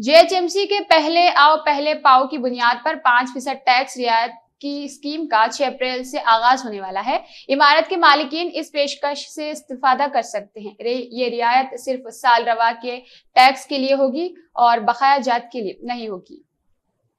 JHMC के पहले आओ पहले पाओ की बुनियाद पर पांच फीसद टैक्स रियायत की स्कीम का 6 अप्रैल से आगाज होने वाला है इमारत के मालिकीन इस पेशकश से इस्तीफादा कर सकते हैं ये रियायत सिर्फ साल रवा के टैक्स के लिए होगी और बकाया जात के लिए नहीं होगी